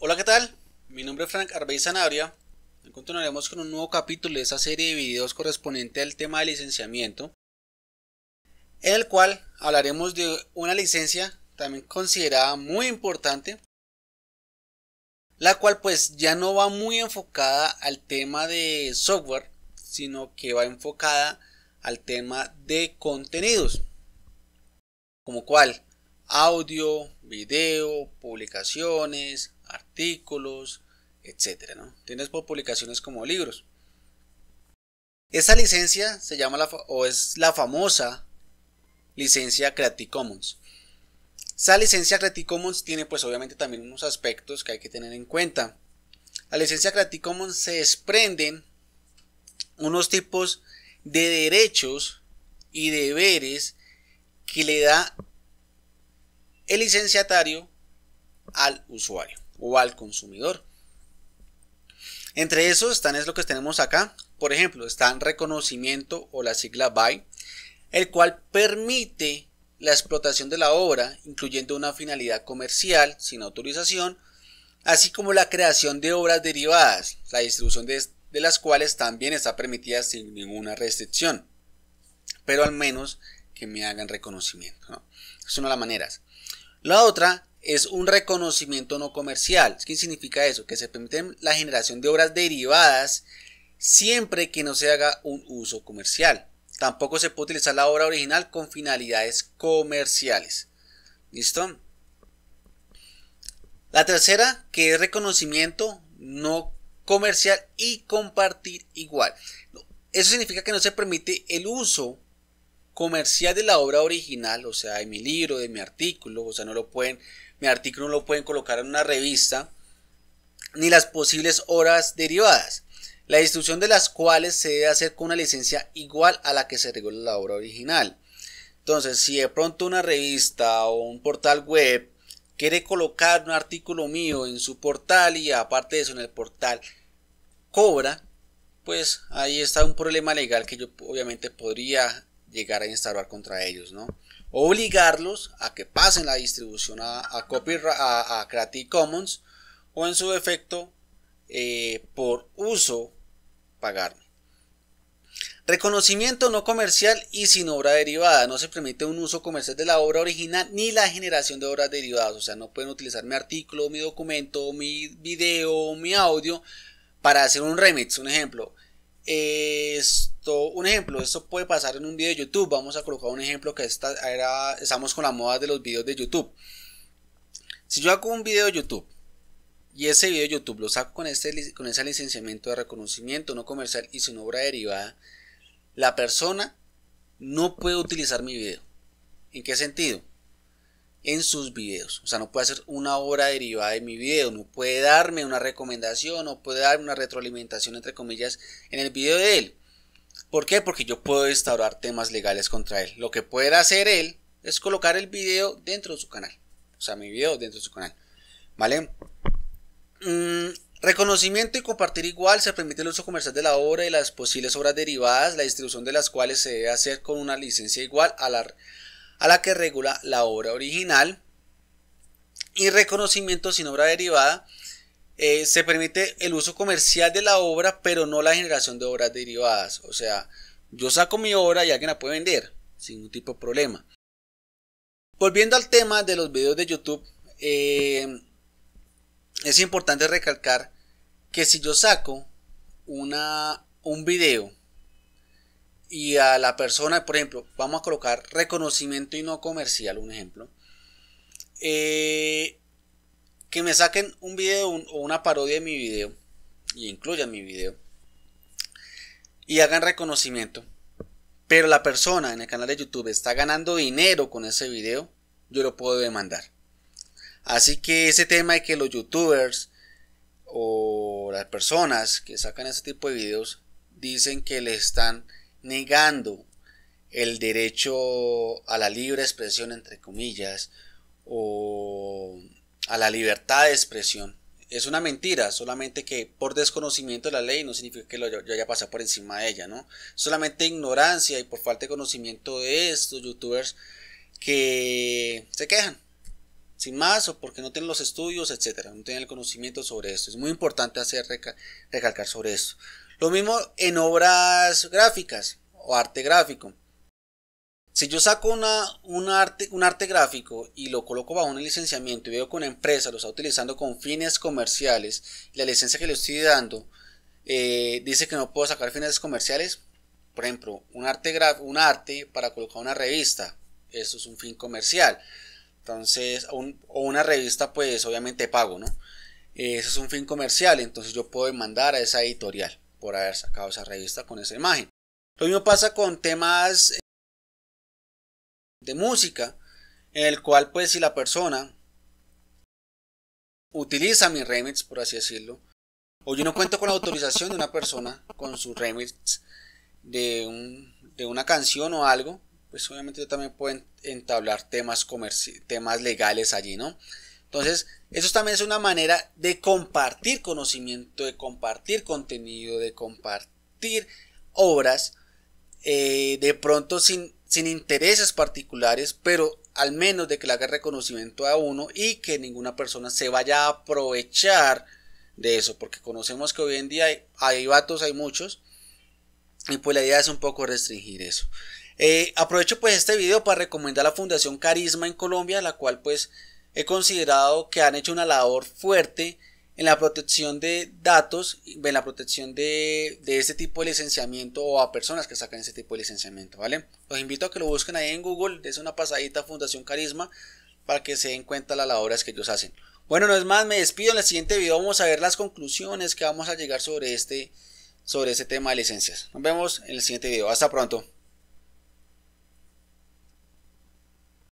Hola, ¿qué tal? Mi nombre es Frank Arbey Zanabria. continuaremos con un nuevo capítulo de esta serie de videos correspondiente al tema de licenciamiento, en el cual hablaremos de una licencia también considerada muy importante, la cual pues ya no va muy enfocada al tema de software, sino que va enfocada al tema de contenidos, como cual audio, video, publicaciones, artículos, etcétera. Tienes por publicaciones como libros. esa licencia se llama la, o es la famosa licencia Creative Commons. Esa licencia Creative Commons tiene pues obviamente también unos aspectos que hay que tener en cuenta. La licencia Creative Commons se desprenden unos tipos de derechos y deberes que le da el licenciatario al usuario o al consumidor. Entre esos están es lo que tenemos acá. Por ejemplo, están reconocimiento o la sigla BY, el cual permite la explotación de la obra, incluyendo una finalidad comercial sin autorización, así como la creación de obras derivadas, la distribución de, las cuales también está permitida sin ninguna restricción, pero al menos que me hagan reconocimiento. Es una de las maneras. La otra es un reconocimiento no comercial. ¿Qué significa eso? Que se permite la generación de obras derivadas siempre que no se haga un uso comercial. Tampoco se puede utilizar la obra original con finalidades comerciales. ¿Listo? La tercera, que es reconocimiento no comercial y compartir igual. Eso significa que no se permite el uso comercial de la obra original, o sea, de mi libro, de mi artículo, o sea, no lo pueden mi artículo no lo pueden colocar en una revista, ni las posibles horas derivadas, la distribución de las cuales se debe hacer con una licencia igual a la que se regula la obra original. Entonces, si de pronto una revista o un portal web quiere colocar un artículo mío en su portal y aparte de eso en el portal cobra, pues ahí está un problema legal que yo obviamente podría llegar a instaurar contra ellos, ¿no? obligarlos a que pasen la distribución a, a, Creative Commons o en su defecto eh, por uso pagarme. Reconocimiento no comercial y sin obra derivada. No se permite un uso comercial de la obra original ni la generación de obras derivadas. O sea, no pueden utilizar mi artículo, mi documento, mi video, mi audio para hacer un remix. Un ejemplo, esto, un ejemplo, esto puede pasar en un video de YouTube. Vamos a colocar un ejemplo que esta era, estamos con la moda de los videos de YouTube. Si yo hago un video de YouTube y ese video de YouTube lo saco con, este, con ese licenciamiento de reconocimiento no comercial y sin obra derivada, la persona no puede utilizar mi video. ¿En qué sentido? en sus videos. O sea, no puede hacer una obra derivada de mi video, no puede darme una recomendación, no puede darme una retroalimentación, entre comillas, en el video de él. ¿Por qué? Porque yo puedo instaurar temas legales contra él. Lo que puede hacer él es colocar el video dentro de su canal. O sea, mi video dentro de su canal. ¿Vale? Mm, reconocimiento y compartir igual se permite el uso comercial de la obra y las posibles obras derivadas, la distribución de las cuales se debe hacer con una licencia igual a la a la que regula la obra original y reconocimiento sin obra derivada. Eh, se permite el uso comercial de la obra, pero no la generación de obras derivadas. O sea, yo saco mi obra y alguien la puede vender sin ningún tipo de problema. Volviendo al tema de los videos de YouTube, eh, es importante recalcar que si yo saco una, un video y a la persona, por ejemplo, vamos a colocar reconocimiento y no comercial, un ejemplo. Eh, que me saquen un video o una parodia de mi video y incluyan mi video y hagan reconocimiento. Pero la persona en el canal de YouTube está ganando dinero con ese video, yo lo puedo demandar. Así que ese tema de que los youtubers o las personas que sacan ese tipo de videos dicen que le están negando el derecho a la libre expresión, entre comillas, o a la libertad de expresión. Es una mentira, solamente que por desconocimiento de la ley no significa que lo, yo, haya pasado por encima de ella, ¿no? Solamente ignorancia y por falta de conocimiento de estos youtubers que se quejan, sin más, o porque no tienen los estudios, etcétera, no tienen el conocimiento sobre esto. Es muy importante hacer recalcar sobre esto. Lo mismo en obras gráficas o arte gráfico. Si yo saco una, arte, un arte gráfico y lo coloco bajo un licenciamiento y veo que una empresa lo está utilizando con fines comerciales, la licencia que le estoy dando eh, dice que no puedo sacar fines comerciales, por ejemplo, un arte, un arte para colocar una revista, eso es un fin comercial. Entonces, o una revista, pues obviamente pago, ¿no? eso es un fin comercial, entonces yo puedo demandar a esa editorial por haber sacado esa revista con esa imagen. Lo mismo pasa con temas eh, de música, en el cual pues si la persona utiliza mi remix, por así decirlo, o yo no cuento con la autorización de una persona con su remix de, una canción o algo, pues obviamente yo también puedo entablar temas, temas legales allí, ¿no? Entonces, eso también es una manera de compartir conocimiento, de compartir contenido, de compartir obras, eh, de pronto sin, intereses particulares, pero al menos de que le haga reconocimiento a uno y que ninguna persona se vaya a aprovechar de eso, porque conocemos que hoy en día hay, vatos, hay muchos, y pues la idea es un poco restringir eso. Eh, aprovecho pues este video para recomendar la Fundación Carisma en Colombia, la cual pues he considerado que han hecho una labor fuerte en la protección de datos, en la protección de, este tipo de licenciamiento o a personas que sacan ese tipo de licenciamiento, ¿vale? Los invito a que lo busquen ahí en Google, es una pasadita Fundación Carisma, para que se den cuenta las labores que ellos hacen. Bueno, no es más, me despido. En el siguiente video vamos a ver las conclusiones que vamos a llegar sobre este, sobre este tema de licencias. Nos vemos en el siguiente video. Hasta pronto.